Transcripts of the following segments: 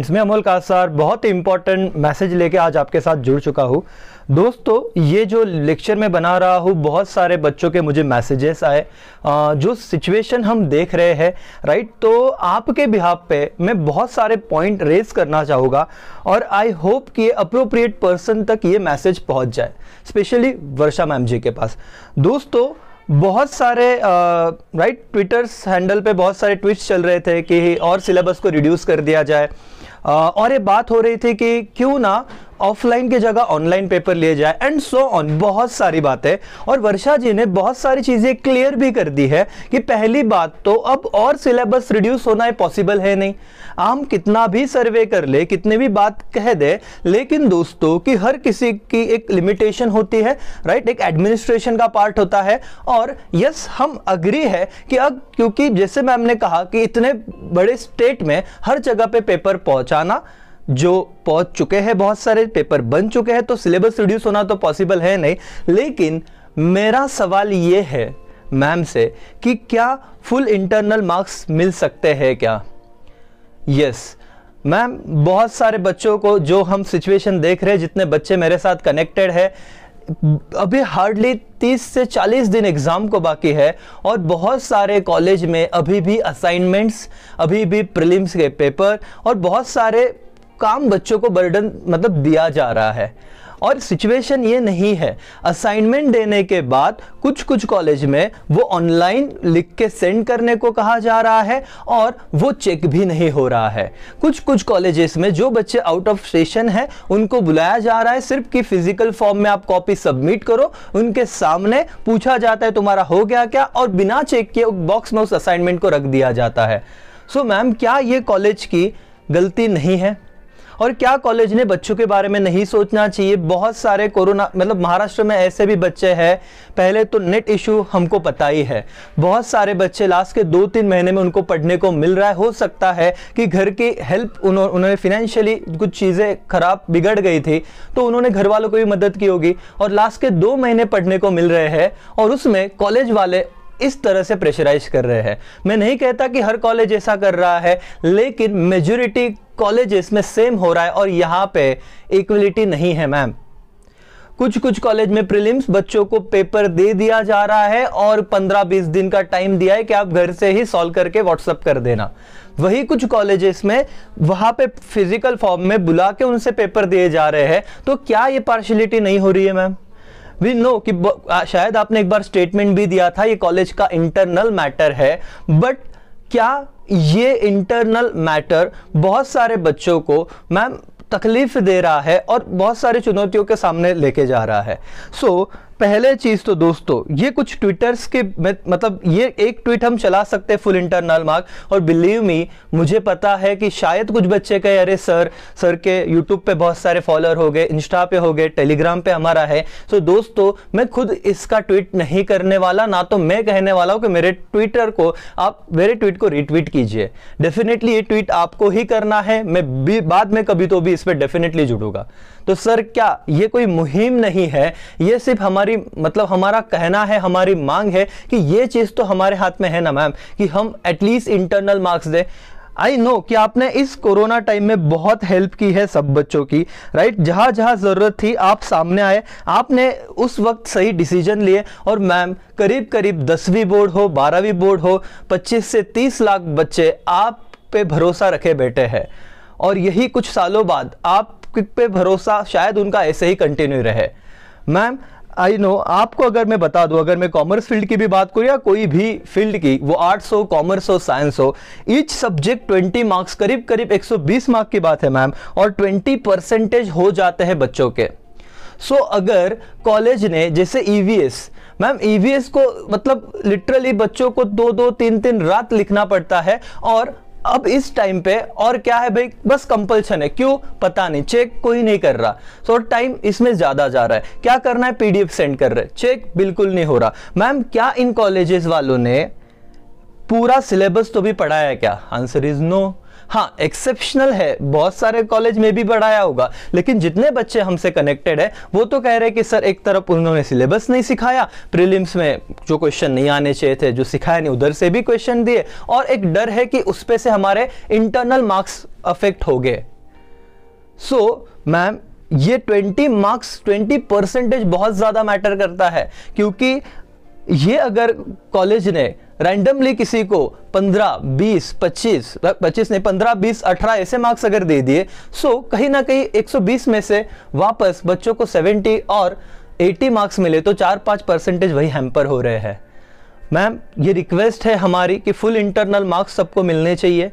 Friends मैं अमोल कासार बहुत ही इंपॉर्टेंट मैसेज लेके आज आपके साथ जुड़ चुका हूँ दोस्तों ये जो लेक्चर मैं बना रहा हूँ बहुत सारे बच्चों के मुझे मैसेजेस आए जो सिचुएशन हम देख रहे हैं राइट तो आपके बिहाब पे मैं बहुत सारे पॉइंट रेज करना चाहूँगा और आई होप कि अप्रोप्रिएट पर्सन तक ये मैसेज पहुँच जाए स्पेशली वर्षा मैम जी के पास दोस्तों बहुत सारे राइट ट्विटर्स हैंडल पे बहुत सारे ट्वीट्स चल रहे थे कि और सिलेबस को रिड्यूस कर दिया जाए और ये बात हो रही थी कि क्यों ना ऑफलाइन की जगह ऑनलाइन पेपर लिए जाए एंड सो ऑन बहुत सारी बातें और वर्षा जी ने बहुत सारी चीज़ें क्लियर भी कर दी है कि पहली बात तो अब और सिलेबस रिड्यूस होना पॉसिबल है नहीं हम कितना भी सर्वे कर ले कितने भी बात कह दे लेकिन दोस्तों कि हर किसी की एक लिमिटेशन होती है राइट एक एडमिनिस्ट्रेशन का पार्ट होता है और यस हम अग्री है कि अब क्योंकि जैसे मैम ने कहा कि इतने बड़े स्टेट में हर जगह पे पेपर पहुंचाना जो पहुंच चुके हैं बहुत सारे पेपर बन चुके हैं तो सिलेबस रिड्यूस होना तो पॉसिबल है नहीं लेकिन मेरा सवाल ये है मैम से कि क्या फुल इंटरनल मार्क्स मिल सकते हैं क्या यस yes. मैम बहुत सारे बच्चों को जो हम सिचुएशन देख रहे हैं जितने बच्चे मेरे साथ कनेक्टेड है अभी हार्डली 30 से 40 दिन एग्ज़ाम को बाकी है और बहुत सारे कॉलेज में अभी भी असाइनमेंट्स अभी भी प्रीलिम्स के पेपर और बहुत सारे काम बच्चों को बर्डन मतलब दिया जा रहा है और सिचुएशन ये नहीं है असाइनमेंट देने के बाद कुछ कुछ कॉलेज में वो ऑनलाइन लिख के सेंड करने को कहा जा रहा है और वो चेक भी नहीं हो रहा है कुछ कुछ कॉलेजेस में जो बच्चे आउट ऑफ स्टेशन है उनको बुलाया जा रहा है सिर्फ कि फिजिकल फॉर्म में आप कॉपी सबमिट करो उनके सामने पूछा जाता है तुम्हारा हो गया क्या और बिना चेक के बॉक्स में उस असाइनमेंट को रख दिया जाता है सो so, मैम क्या ये कॉलेज की गलती नहीं है और क्या कॉलेज ने बच्चों के बारे में नहीं सोचना चाहिए बहुत सारे कोरोना मतलब महाराष्ट्र में ऐसे भी बच्चे हैं पहले तो नेट इशू हमको पता ही है बहुत सारे बच्चे लास्ट के दो तीन महीने में उनको पढ़ने को मिल रहा है हो सकता है कि घर की हेल्प उन्होंने उन्होंने फिनेंशियली कुछ चीज़ें खराब बिगड़ गई थी तो उन्होंने घर वालों को भी मदद की होगी और लास्ट के दो महीने पढ़ने को मिल रहे हैं और उसमें कॉलेज वाले इस तरह से प्रेशराइज कर रहे हैं मैं नहीं कहता कि हर कॉलेज ऐसा कर रहा है लेकिन मेजोरिटी कॉलेजेस में सेम हो रहा है और यहाँ पे इक्वलिटी नहीं है मैम कुछ कुछ कॉलेज में प्रीलिम्स बच्चों को पेपर दे दिया जा रहा है और 15-20 दिन का टाइम दिया है कि आप घर से ही सॉल्व करके व्हाट्सअप कर देना वही कुछ कॉलेजेस में वहां पे फिजिकल फॉर्म में बुला के उनसे पेपर दिए जा रहे हैं तो क्या ये पार्शलिटी नहीं हो रही है मैम वी नो कि शायद आपने एक बार स्टेटमेंट भी दिया था ये कॉलेज का इंटरनल मैटर है बट क्या ये इंटरनल मैटर बहुत सारे बच्चों को मैम तकलीफ दे रहा है और बहुत सारी चुनौतियों के सामने लेके जा रहा है सो so, पहले चीज तो दोस्तों ये कुछ ट्विटर्स के मतलब ये एक ट्वीट हम चला सकते हैं फुल इंटरनल मार्क और बिलीव मी मुझे पता है कि शायद कुछ बच्चे कहे अरे सर सर के यूट्यूब पे बहुत सारे फॉलोअर हो गए इंस्टा पे हो गए टेलीग्राम पे हमारा है सो तो दोस्तों मैं खुद इसका ट्वीट नहीं करने वाला ना तो मैं कहने वाला हूं कि मेरे ट्विटर को आप मेरे ट्वीट को रिट्वीट कीजिए डेफिनेटली ये ट्वीट आपको ही करना है मैं भी बाद में कभी तो भी इस पर डेफिनेटली जुड़ूंगा तो सर क्या ये कोई मुहिम नहीं है ये सिर्फ हमारी हमारी मतलब हमारा कहना है हमारी मांग है कि ये चीज़ तो हमारे हाथ में है ना मैम कि हम एटलीस्ट इंटरनल मार्क्स दें आई नो कि आपने इस कोरोना टाइम में बहुत हेल्प की है सब बच्चों की राइट जहाँ जहाँ ज़रूरत थी आप सामने आए आपने उस वक्त सही डिसीजन लिए और मैम करीब करीब दसवीं बोर्ड हो बारहवीं बोर्ड हो पच्चीस से तीस लाख बच्चे आप पे भरोसा रखे बैठे हैं और यही कुछ सालों बाद आप पे भरोसा शायद उनका ऐसे ही कंटिन्यू रहे मैम आई नो आपको अगर मैं बता दूं अगर मैं कॉमर्स फील्ड की भी बात करूं या कोई भी फील्ड की वो आर्ट्स हो कॉमर्स हो साइंस हो ईच सब्जेक्ट ट्वेंटी मार्क्स करीब करीब बीस मार्क की बात है मैम और ट्वेंटी परसेंटेज हो जाते हैं बच्चों के सो so, अगर कॉलेज ने जैसे ईवीएस मैम ईवीएस को मतलब लिटरली बच्चों को दो दो तीन तीन रात लिखना पड़ता है और अब इस टाइम पे और क्या है भाई बस कंपल्शन है क्यों पता नहीं चेक कोई नहीं कर रहा सो so, टाइम इसमें ज्यादा जा रहा है क्या करना है पीडीएफ सेंड कर रहे चेक बिल्कुल नहीं हो रहा मैम क्या इन कॉलेजेस वालों ने पूरा सिलेबस तो भी पढ़ाया क्या आंसर इज नो हाँ एक्सेप्शनल है बहुत सारे कॉलेज में भी पढ़ाया होगा लेकिन जितने बच्चे हमसे कनेक्टेड है वो तो कह रहे हैं कि सर एक तरफ उन्होंने सिलेबस नहीं सिखाया प्रीलिम्स में जो क्वेश्चन नहीं आने चाहिए थे जो सिखाया नहीं उधर से भी क्वेश्चन दिए और एक डर है कि उस पर से हमारे इंटरनल मार्क्स अफेक्ट हो गए सो so, मैम ये 20 मार्क्स 20 परसेंटेज बहुत ज़्यादा मैटर करता है क्योंकि ये अगर कॉलेज ने रैंडमली किसी को 15, 20, 25, 25 ने 15, 20, 18 ऐसे मार्क्स अगर दे दिए सो कहीं ना कहीं 120 में से वापस बच्चों को 70 और 80 मार्क्स मिले तो चार पाँच परसेंटेज वही हैम्पर हो रहे हैं मैम ये रिक्वेस्ट है हमारी कि फुल इंटरनल मार्क्स सबको मिलने चाहिए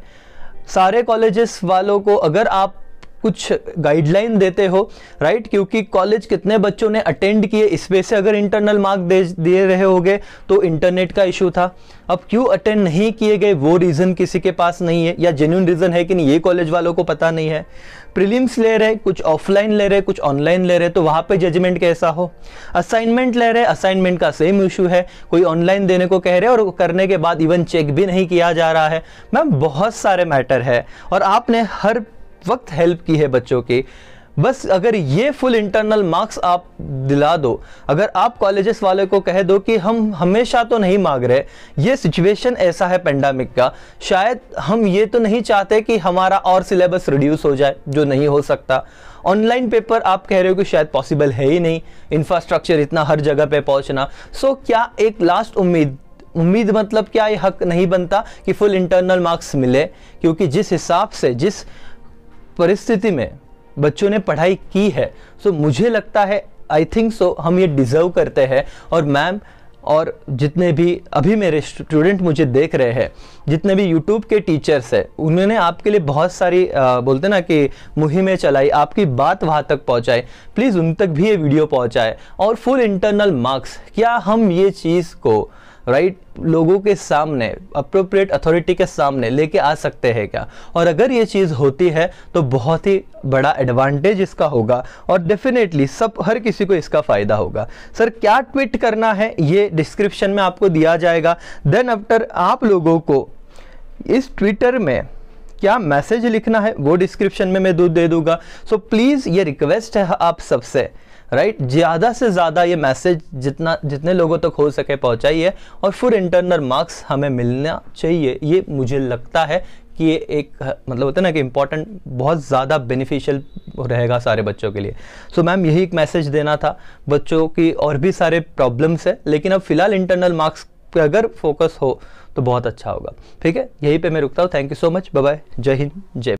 सारे कॉलेजेस वालों को अगर आप कुछ गाइडलाइन देते हो राइट क्योंकि कॉलेज कितने बच्चों ने अटेंड किए इसमें से अगर इंटरनल मार्क दे दे रहे होगे तो इंटरनेट का इशू था अब क्यों अटेंड नहीं किए गए वो रीज़न किसी के पास नहीं है या जेन्यून रीज़न है कि नहीं ये कॉलेज वालों को पता नहीं है प्रीलिम्स ले रहे कुछ ऑफलाइन ले रहे कुछ ऑनलाइन ले रहे तो वहाँ पे जजमेंट कैसा हो असाइनमेंट ले रहे असाइनमेंट का सेम इशू है कोई ऑनलाइन देने को कह रहे और करने के बाद इवन चेक भी नहीं किया जा रहा है मैम बहुत सारे मैटर है और आपने हर वक्त हेल्प की है बच्चों के बस अगर ये फुल इंटरनल मार्क्स आप दिला दो अगर आप कॉलेजेस वाले को कह दो कि हम हमेशा तो नहीं मांग रहे ये सिचुएशन ऐसा है पेंडामिक का शायद हम ये तो नहीं चाहते कि हमारा और सिलेबस रिड्यूस हो जाए जो नहीं हो सकता ऑनलाइन पेपर आप कह रहे हो कि शायद पॉसिबल है ही नहीं इंफ्रास्ट्रक्चर इतना हर जगह पे पहुंचना सो क्या एक लास्ट उम्मीद उम्मीद मतलब क्या ये हक नहीं बनता कि फुल इंटरनल मार्क्स मिले क्योंकि जिस हिसाब से जिस परिस्थिति में बच्चों ने पढ़ाई की है सो मुझे लगता है आई थिंक सो हम ये डिज़र्व करते हैं और मैम और जितने भी अभी मेरे स्टूडेंट मुझे देख रहे हैं जितने भी यूट्यूब के टीचर्स हैं उन्होंने आपके लिए बहुत सारी आ, बोलते ना कि मुहिमें चलाई आपकी बात वहाँ तक पहुँचाई प्लीज़ उन तक भी ये वीडियो पहुँचाए और फुल इंटरनल मार्क्स क्या हम ये चीज़ को राइट लोगों के सामने अप्रोप्रिएट अथॉरिटी के सामने लेके आ सकते हैं क्या और अगर ये चीज़ होती है तो बहुत ही बड़ा एडवांटेज इसका होगा और डेफिनेटली सब हर किसी को इसका फ़ायदा होगा सर क्या ट्वीट करना है ये डिस्क्रिप्शन में आपको दिया जाएगा देन आफ्टर आप लोगों को इस ट्विटर में क्या मैसेज लिखना है वो डिस्क्रिप्शन में मैं दूध दे दूंगा सो प्लीज़ ये रिक्वेस्ट है आप सबसे राइट ज़्यादा से ज़्यादा ये मैसेज जितना जितने लोगों तक हो सके पहुँचाइए और फिर इंटरनल मार्क्स हमें मिलना चाहिए ये मुझे लगता है कि ये एक मतलब होता है ना कि इम्पॉर्टेंट बहुत ज़्यादा बेनिफिशियल रहेगा सारे बच्चों के लिए सो so, मैम यही एक मैसेज देना था बच्चों की और भी सारे प्रॉब्लम्स है लेकिन अब फिलहाल इंटरनल मार्क्स पे अगर फोकस हो तो बहुत अच्छा होगा ठीक है यही पे मैं रुकता हूँ thank you so much bye जय हिंद जय